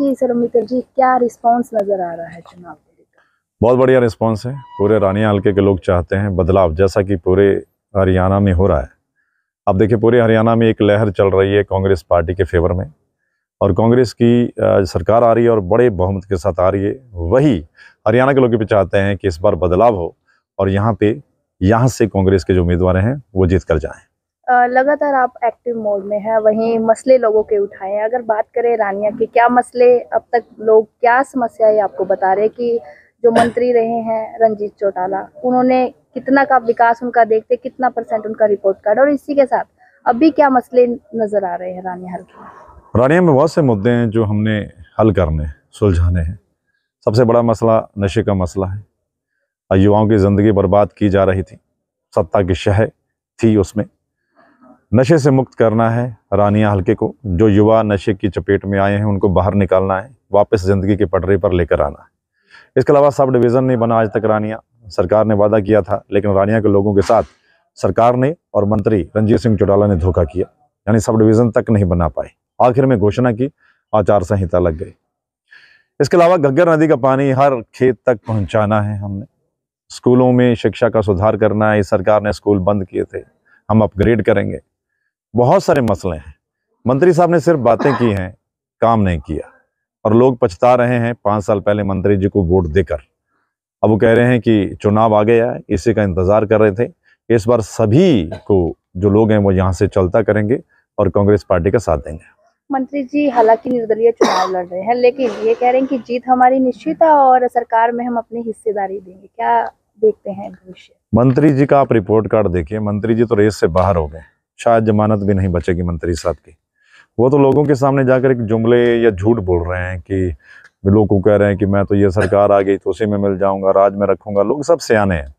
जी sir Amit जी क्या response नजर आ रहा है चुनाव बहुत बढ़िया रिस्पांस है पूरे रानिया हल्के के लोग चाहते हैं बदलाव जैसा कि पूरे हरियाणा में हो रहा है अब देखिए पूरे हरियाणा में एक लहर चल रही है कांग्रेस पार्टी के फेवर में और कांग्रेस की सरकार आ रही है और बड़े बहुमत के साथ आ रही है वही हरियाणा के लोग भी चाहते हैं कि इस बार बदलाव हो और यहाँ पे यहाँ से कांग्रेस के जो उम्मीदवार हैं वो जीत कर जाएँ लगातार आप एक्टिव मोड में हैं वहीं हाँ। मसले लोगों के उठाए हैं अगर बात करें रानिया के क्या मसले अब तक लोग क्या समस्याएं आपको बता रहे कि जो मंत्री रहे हैं रंजीत चौटाला उन्होंने कितना का विकास उनका देखते कितना परसेंट उनका रिपोर्ट कार्ड और इसी के साथ अभी क्या मसले नज़र आ रहे हैं रानिया हल के रानिया में बहुत से मुद्दे हैं जो हमने हल करने सुलझाने हैं सबसे बड़ा मसला नशे का मसला है युवाओं की ज़िंदगी बर्बाद की जा रही थी सत्ता की शह थी उसमें नशे से मुक्त करना है रानिया हल्के को जो युवा नशे की चपेट में आए हैं उनको बाहर निकालना है वापस ज़िंदगी के पटरी पर लेकर आना है इसके अलावा सब डिवीज़न नहीं बना आज तक रानिया सरकार ने वादा किया था लेकिन रानिया के लोगों के साथ सरकार ने और मंत्री रंजीत सिंह चौटाला ने धोखा किया यानी सब डिवीज़न तक नहीं बना पाए आखिर में घोषणा की आचार संहिता लग गई इसके अलावा घग्गर नदी का पानी हर खेत तक पहुंचाना है हमने स्कूलों में शिक्षा का सुधार करना है इस सरकार ने स्कूल बंद किए थे हम अपग्रेड करेंगे बहुत सारे मसले हैं मंत्री साहब ने सिर्फ बातें की हैं काम नहीं किया और लोग पछता रहे हैं पाँच साल पहले मंत्री जी को वोट देकर अब वो कह रहे हैं कि चुनाव आ गया है इसी का इंतज़ार कर रहे थे इस बार सभी को जो लोग हैं वो यहाँ से चलता करेंगे और कांग्रेस पार्टी का साथ देंगे मंत्री जी हालांकि निर्दलीय चुनाव लड़ रहे हैं लेकिन ये कह रहे हैं कि जीत हमारी निश्चित है और सरकार में हम अपनी हिस्सेदारी देंगे क्या देखते हैं भविष्य मंत्री जी का आप रिपोर्ट कार्ड देखिए मंत्री जी तो रेस से बाहर हो गए शायद जमानत भी नहीं बचेगी मंत्री साहब की वो तो लोगों के सामने जाकर एक जुमले या झूठ बोल रहे हैं कि लोग को कह रहे हैं कि मैं तो ये सरकार आ गई तो उसी में मिल जाऊंगा राज में रखूंगा लोग सब सियाने हैं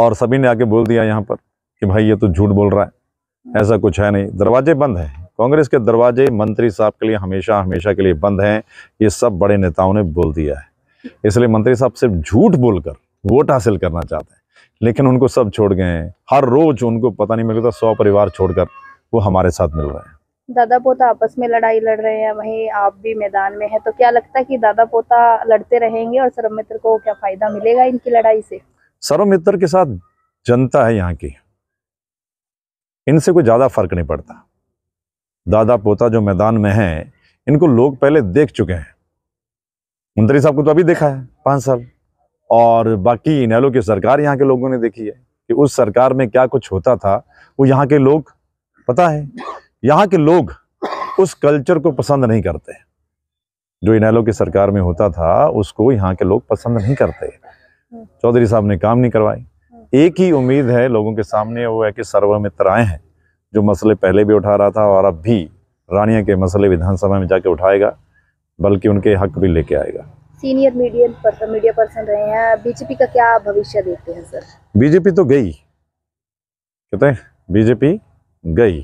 और सभी ने आके बोल दिया यहाँ पर कि भाई ये तो झूठ बोल रहा है ऐसा कुछ है नहीं दरवाजे बंद हैं कांग्रेस के दरवाजे मंत्री साहब के लिए हमेशा हमेशा के लिए बंद हैं ये सब बड़े नेताओं ने बोल दिया है इसलिए मंत्री साहब सिर्फ झूठ बोलकर वोट हासिल करना चाहते हैं लेकिन उनको सब छोड़ गए हैं हर रोज उनको पता नहीं मिलता तो सौ परिवार छोड़कर वो हमारे साथ मिल रहे हैं दादा पोता आपस में लड़ाई लड़ रहे हैं वहीं आप भी मैदान में है तो क्या लगता है कि दादा पोता लड़ते रहेंगे और सर्व मित्र को क्या फायदा मिलेगा इनकी लड़ाई से सर्व मित्र के साथ जनता है यहाँ की इनसे कोई ज्यादा फर्क नहीं पड़ता दादा पोता जो मैदान में है इनको लोग पहले देख चुके हैं मंत्री साहब को तो अभी देखा है पांच साल और बाकी इनैलो की सरकार यहाँ के लोगों ने देखी है कि उस सरकार में क्या कुछ होता था वो यहाँ के लोग पता है यहाँ के लोग उस कल्चर को पसंद नहीं करते जो इनैलो की सरकार में होता था उसको यहाँ के लोग पसंद नहीं करते चौधरी साहब ने काम नहीं करवाई एक ही उम्मीद है लोगों के सामने वो है कि सर्वमित्र आए हैं जो मसले पहले भी उठा रहा था और अब भी रानिया के मसले विधानसभा में जाके उठाएगा बल्कि उनके हक भी लेके आएगा सीनियर मीडियम मीडिया पर्सन रहे हैं बीजेपी का क्या भविष्य देखते हैं सर बीजेपी तो गई कहते हैं बीजेपी गई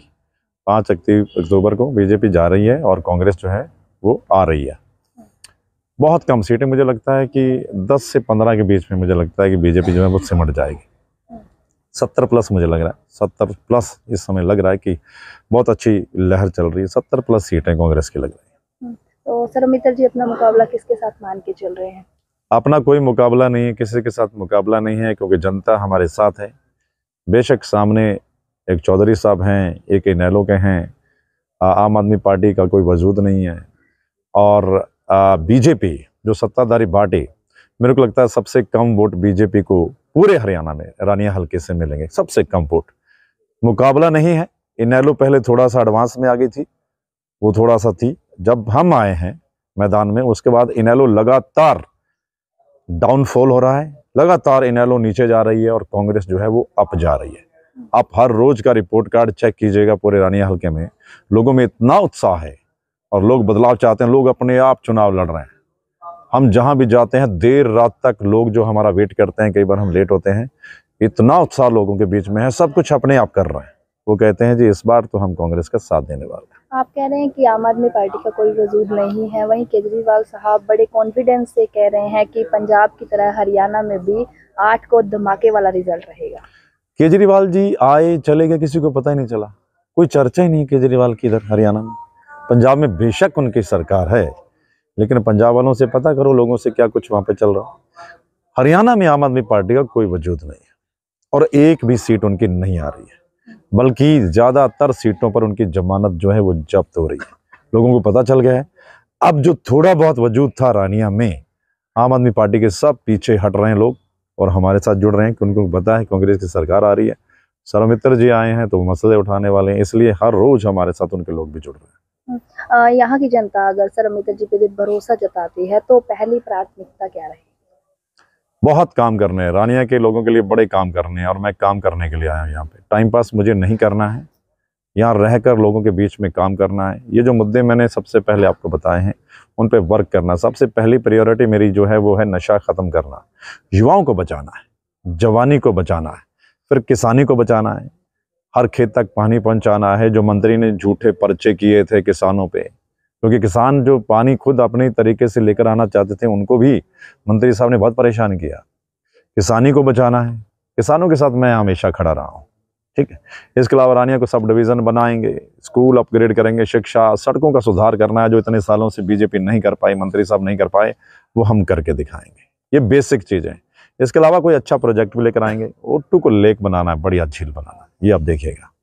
पाँच अक्टूबर को बीजेपी जा रही है और कांग्रेस जो है वो आ रही है बहुत कम सीटें मुझे लगता है कि 10 से 15 के बीच में मुझे लगता है कि बीजेपी जो है वो सिमट जाएगी 70 प्लस मुझे लग रहा है 70 प्लस इस समय लग रहा है कि बहुत अच्छी लहर चल रही है 70 प्लस सीटें कांग्रेस की लग रही है तो सर अमितर जी अपना मुकाबला किसके साथ मान के चल रहे हैं अपना कोई मुकाबला नहीं है किसी के साथ मुकाबला नहीं है क्योंकि जनता हमारे साथ है बेशक सामने एक चौधरी साहब हैं एक इनैलो के हैं आम आदमी पार्टी का कोई वजूद नहीं है और बीजेपी जो सत्ताधारी पार्टी मेरे को लगता है सबसे कम वोट बीजेपी को पूरे हरियाणा में रानिया हल्के से मिलेंगे सबसे कम वोट मुकाबला नहीं है इनैलो पहले थोड़ा सा एडवांस में आ गई थी वो थोड़ा सा थी जब हम आए हैं मैदान में उसके बाद इनेलो लगातार डाउनफॉल हो रहा है लगातार इनेलो नीचे जा रही है और कांग्रेस जो है वो अप जा रही है आप हर रोज का रिपोर्ट कार्ड चेक कीजिएगा पूरे रानिया हल्के में लोगों में इतना उत्साह है और लोग बदलाव चाहते हैं लोग अपने आप चुनाव लड़ रहे हैं हम जहाँ भी जाते हैं देर रात तक लोग जो हमारा वेट करते हैं कई बार हम लेट होते हैं इतना उत्साह लोगों के बीच में है सब कुछ अपने आप कर रहे हैं वो कहते हैं जी इस बार तो हम कांग्रेस का साथ देने वाले हैं आप कह रहे हैं कि आम आदमी पार्टी का कोई वजूद नहीं है वहीं केजरीवाल साहब बड़े कॉन्फिडेंस से कह रहे हैं कि पंजाब की तरह हरियाणा में भी आठ को धमाके वाला रिजल्ट रहेगा केजरीवाल जी आए चले गए किसी को पता ही नहीं चला कोई चर्चा ही नहीं केजरीवाल की इधर हरियाणा में पंजाब में बेशक उनकी सरकार है लेकिन पंजाब वालों से पता करो लोगों से क्या कुछ वहाँ पे चल रहा हरियाणा में आम आदमी पार्टी का कोई वजूद नहीं है और एक भी सीट उनकी नहीं आ रही है बल्कि ज़्यादातर सीटों पर उनकी जमानत जो है वो जब्त हो रही है लोगों को पता चल गया है अब जो थोड़ा बहुत वजूद था रानिया में आम आदमी पार्टी के सब पीछे हट रहे हैं लोग और हमारे साथ जुड़ रहे हैं कि उनको पता है कांग्रेस की सरकार आ रही है सरमित्र जी आए हैं तो मसले उठाने वाले हैं इसलिए हर रोज़ हमारे साथ उनके लोग भी जुड़ रहे हैं यहाँ की जनता अगर सर अमित जी पे भरोसा जताती है तो पहली प्राथमिकता क्या रहेगी बहुत काम करने हैं रानिया के लोगों के लिए बड़े काम करने हैं और मैं काम करने के लिए आया हूँ यहाँ पे टाइम पास मुझे नहीं करना है यहाँ रहकर लोगों के बीच में काम करना है ये जो मुद्दे मैंने सबसे पहले आपको बताए हैं उन पर वर्क करना सबसे पहली प्रायोरिटी मेरी जो है वो है नशा ख़त्म करना युवाओं को बचाना है जवानी को बचाना है फिर किसानी को बचाना है हर खेत तक पानी पहुंचाना है जो मंत्री ने झूठे पर्चे किए थे किसानों पे क्योंकि किसान जो पानी खुद अपने तरीके से लेकर आना चाहते थे उनको भी मंत्री साहब ने बहुत परेशान किया किसानी को बचाना है किसानों के साथ मैं हमेशा खड़ा रहा हूँ ठीक है इसके अलावा रानिया को सब डिवीज़न बनाएंगे स्कूल अपग्रेड करेंगे शिक्षा सड़कों का सुधार करना है जो इतने सालों से बीजेपी नहीं कर पाई मंत्री साहब नहीं कर पाए वो हम करके दिखाएंगे ये बेसिक चीज़ें इसके अलावा कोई अच्छा प्रोजेक्ट भी लेकर आएंगे ओटू को लेक बनाना है बढ़िया झील बनाना है ये आप देखिएगा